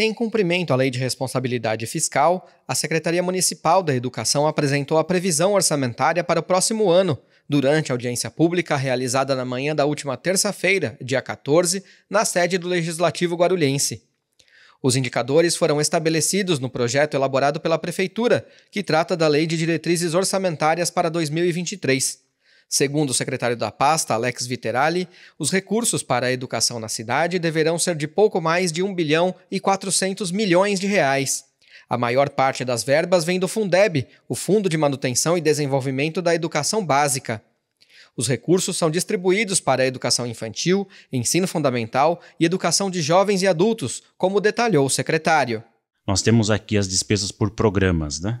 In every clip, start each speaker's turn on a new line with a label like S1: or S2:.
S1: Em cumprimento à Lei de Responsabilidade Fiscal, a Secretaria Municipal da Educação apresentou a previsão orçamentária para o próximo ano, durante a audiência pública realizada na manhã da última terça-feira, dia 14, na sede do Legislativo Guarulhense. Os indicadores foram estabelecidos no projeto elaborado pela Prefeitura, que trata da Lei de Diretrizes Orçamentárias para 2023. Segundo o secretário da pasta, Alex Viterali, os recursos para a educação na cidade deverão ser de pouco mais de 1 bilhão e 400 milhões de reais. A maior parte das verbas vem do Fundeb, o Fundo de Manutenção e Desenvolvimento da Educação Básica. Os recursos são distribuídos para a educação infantil, ensino fundamental e educação de jovens e adultos, como detalhou o secretário.
S2: Nós temos aqui as despesas por programas, né?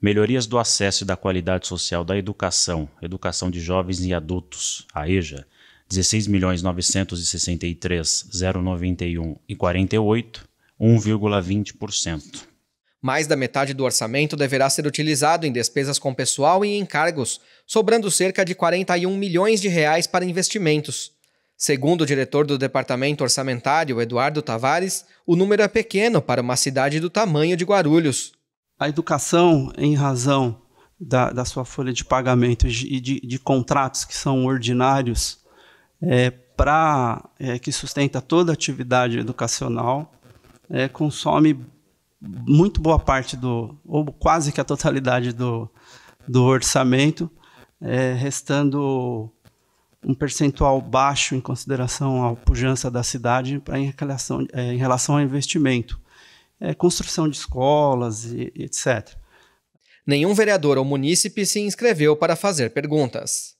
S2: Melhorias do acesso e da qualidade social da educação, educação de jovens e adultos, a EJA, 16 milhões 1,20%.
S1: Mais da metade do orçamento deverá ser utilizado em despesas com pessoal e encargos, sobrando cerca de 41 milhões de reais para investimentos. Segundo o diretor do Departamento Orçamentário, Eduardo Tavares, o número é pequeno para uma cidade do tamanho de
S3: Guarulhos a educação, em razão da, da sua folha de pagamento e de, de, contratos que são ordinários, é, é, que sustenta toda a atividade educacional, é, consome muito boa parte do, ou quase que a totalidade do, do orçamento, é, restando um percentual baixo em consideração à pujança da cidade em, relação, é, em relação ao investimento é, construção de escolas e, e etc. Nenhum vereador ou munícipe se inscreveu para fazer
S1: perguntas.